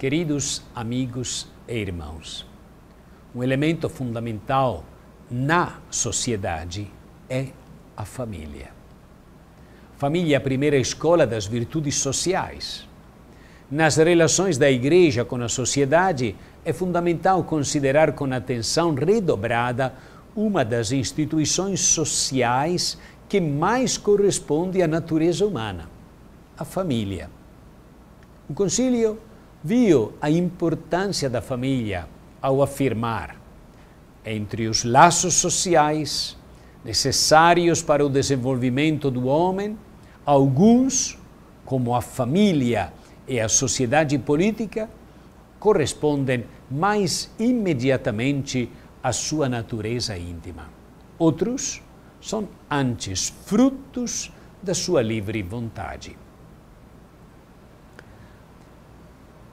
Queridos amigos e irmãos, um elemento fundamental na sociedade é a família. Família é a primeira escola das virtudes sociais. Nas relações da igreja com a sociedade, é fundamental considerar com atenção redobrada uma das instituições sociais que mais corresponde à natureza humana, a família. O concílio viu a importância da família ao afirmar entre os laços sociais necessários para o desenvolvimento do homem, alguns, como a família e a sociedade política, correspondem mais imediatamente à sua natureza íntima. Outros são antes frutos da sua livre vontade.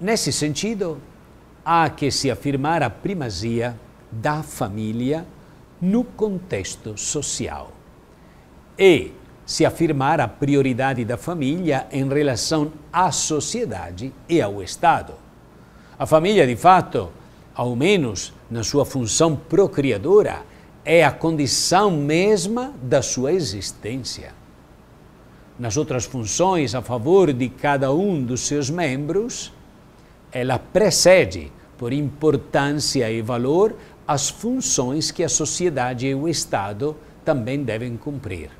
Nesse sentido, há que se afirmar a primazia da família no contexto social e se afirmar a prioridade da família em relação à sociedade e ao Estado. A família, de fato, ao menos na sua função procriadora, é a condição mesma da sua existência. Nas outras funções a favor de cada um dos seus membros, ela precede, por importância e valor, as funções que a sociedade e o Estado também devem cumprir.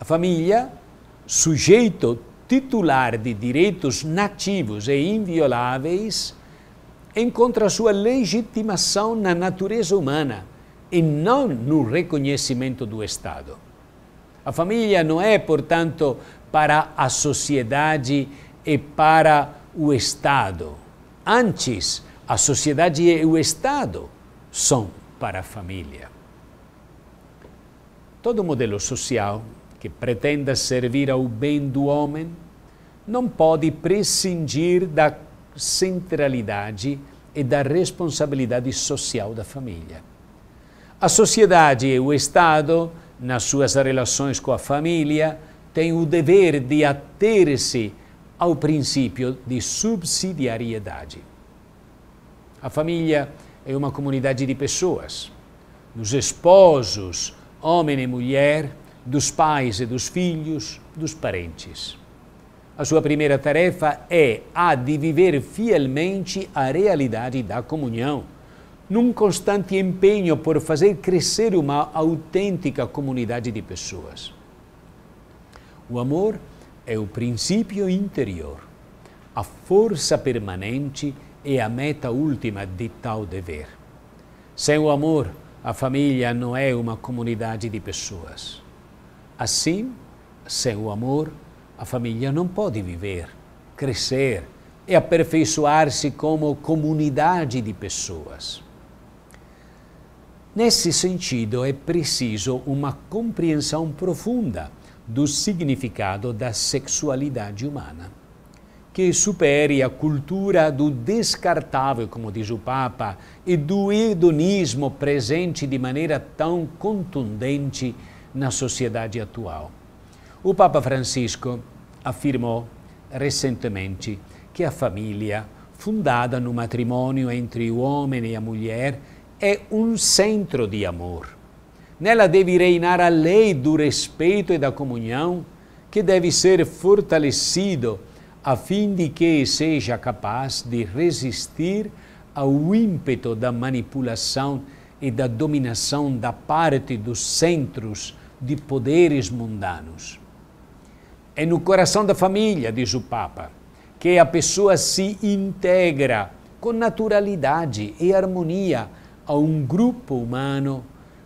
A família, sujeito titular de direitos nativos e invioláveis, encontra sua legitimação na natureza humana e não no reconhecimento do Estado. A família não é, portanto, para a sociedade e para o Estado. Antes, a sociedade e o Estado são para a família. Todo modelo social que pretenda servir ao bem do homem não pode prescindir da centralidade e da responsabilidade social da família. A sociedade e o Estado, nas suas relações com a família, têm o dever de ater-se ao princípio de subsidiariedade. A família é uma comunidade de pessoas, dos esposos, homem e mulher, dos pais e dos filhos, dos parentes. A sua primeira tarefa é a de viver fielmente a realidade da comunhão, num constante empenho por fazer crescer uma autêntica comunidade de pessoas. O amor é o princípio interior. A força permanente é a meta última de tal dever. Sem o amor, a família não é uma comunidade de pessoas. Assim, sem o amor, a família não pode viver, crescer e aperfeiçoar-se como comunidade de pessoas. Nesse sentido, é preciso uma compreensão profunda do significado da sexualidade humana, que supere a cultura do descartável, como diz o Papa, e do hedonismo presente de maneira tão contundente na sociedade atual. O Papa Francisco afirmou recentemente que a família, fundada no matrimônio entre o homem e a mulher, é um centro de amor Nela deve reinar a lei do respeito e da comunhão, que deve ser fortalecido a fim de que seja capaz de resistir ao ímpeto da manipulação e da dominação da parte dos centros de poderes mundanos. É no coração da família, diz o Papa, que a pessoa se integra com naturalidade e harmonia a um grupo humano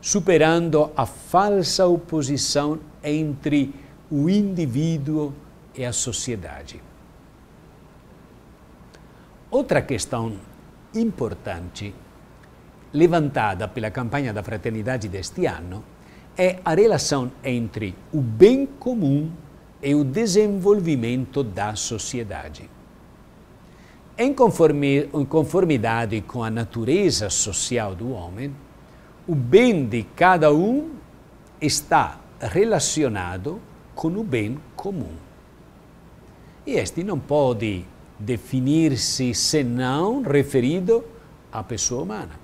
superando a falsa oposição entre o indivíduo e a sociedade. Outra questão importante levantada pela campanha da fraternidade deste ano é a relação entre o bem comum e o desenvolvimento da sociedade. Em conformidade com a natureza social do homem, o bem de cada um está relacionado com o bem comum. E este não pode definir-se senão referido à pessoa humana.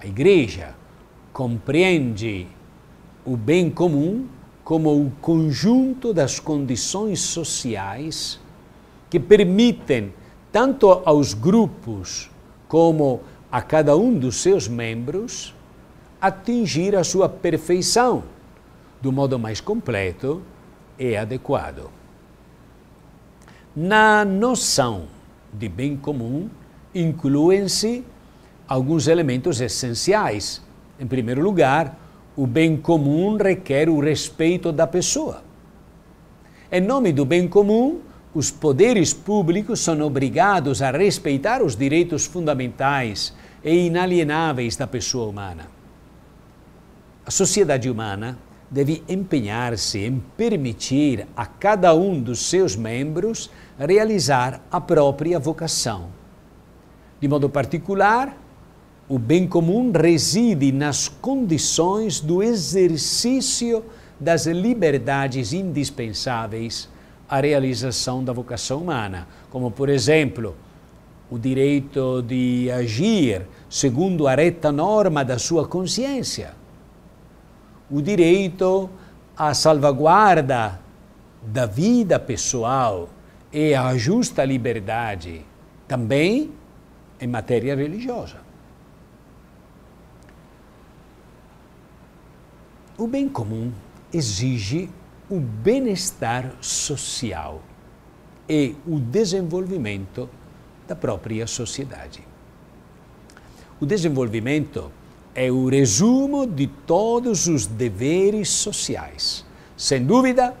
A Igreja compreende o bem comum como o conjunto das condições sociais que permitem tanto aos grupos como a cada um dos seus membros atingir a sua perfeição do modo mais completo e adequado. Na noção de bem comum incluem-se alguns elementos essenciais. Em primeiro lugar, o bem comum requer o respeito da pessoa. Em nome do bem comum, os poderes públicos são obrigados a respeitar os direitos fundamentais e é inalienáveis da pessoa humana. A sociedade humana deve empenhar-se em permitir a cada um dos seus membros realizar a própria vocação. De modo particular, o bem comum reside nas condições do exercício das liberdades indispensáveis à realização da vocação humana, como, por exemplo, o direito de agir segundo a reta norma da sua consciência, o direito à salvaguarda da vida pessoal e à justa liberdade, também em matéria religiosa. O bem comum exige o bem-estar social e o desenvolvimento da própria sociedade. O desenvolvimento é o resumo de todos os deveres sociais. Sem dúvida,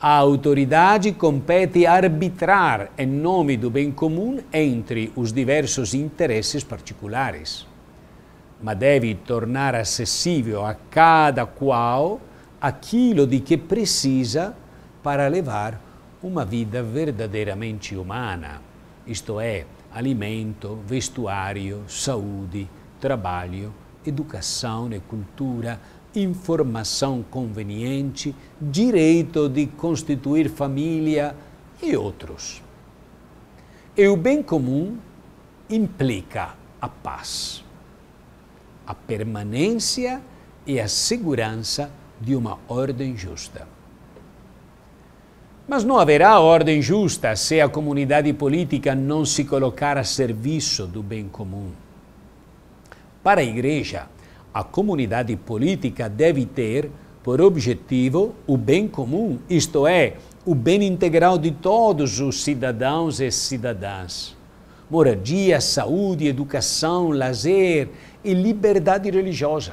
a autoridade compete arbitrar em nome do bem comum entre os diversos interesses particulares, mas deve tornar acessível a cada qual aquilo de que precisa para levar uma vida verdadeiramente humana isto é, alimento, vestuário, saúde, trabalho, educação e né, cultura, informação conveniente, direito de constituir família e outros. E o bem comum implica a paz, a permanência e a segurança de uma ordem justa. Mas não haverá ordem justa se a comunidade política não se colocar a serviço do bem comum. Para a Igreja, a comunidade política deve ter por objetivo o bem comum, isto é, o bem integral de todos os cidadãos e cidadãs. Moradia, saúde, educação, lazer e liberdade religiosa.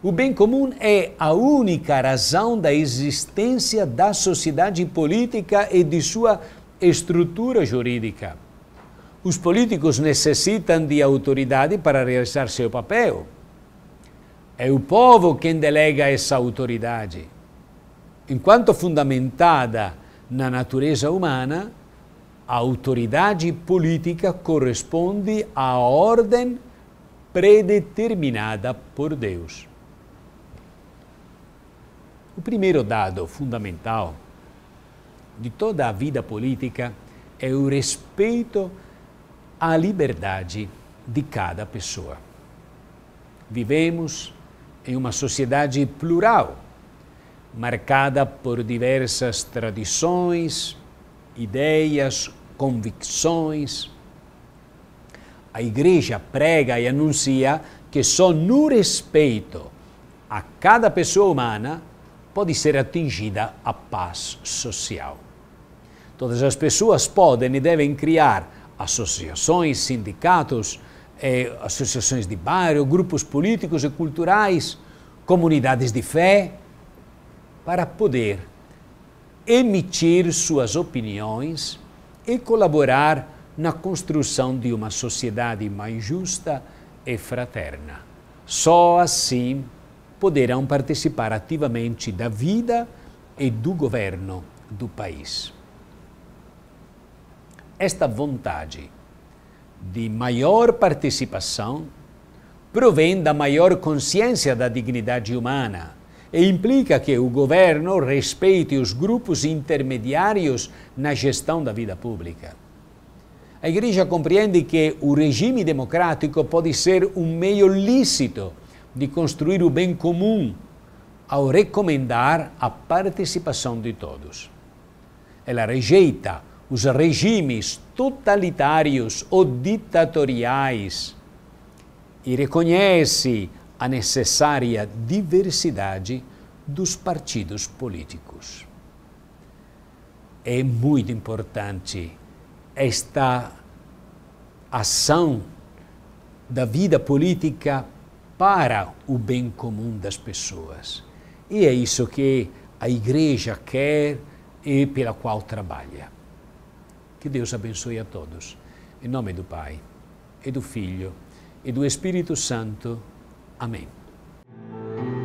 O bem comum é a única razão da existência da sociedade política e de sua estrutura jurídica. Os políticos necessitam de autoridade para realizar seu papel. É o povo quem delega essa autoridade. Enquanto fundamentada na natureza humana, a autoridade política corresponde à ordem predeterminada por Deus. O primeiro dado fundamental de toda a vida política é o respeito à liberdade de cada pessoa. Vivemos em uma sociedade plural, marcada por diversas tradições, ideias, convicções. A Igreja prega e anuncia que só no respeito a cada pessoa humana pode ser atingida a paz social. Todas as pessoas podem e devem criar associações, sindicatos, eh, associações de bairro, grupos políticos e culturais, comunidades de fé, para poder emitir suas opiniões e colaborar na construção de uma sociedade mais justa e fraterna. Só assim poderão participar ativamente da vida e do governo do país. Esta vontade de maior participação provém da maior consciência da dignidade humana e implica que o governo respeite os grupos intermediários na gestão da vida pública. A Igreja compreende que o regime democrático pode ser um meio lícito de construir o bem comum ao recomendar a participação de todos. Ela rejeita os regimes totalitários ou ditatoriais e reconhece a necessária diversidade dos partidos políticos. É muito importante esta ação da vida política para o bem comum das pessoas. E é isso que a Igreja quer e pela qual trabalha. Que Deus abençoe a todos. Em nome do Pai, e do Filho, e do Espírito Santo. Amém.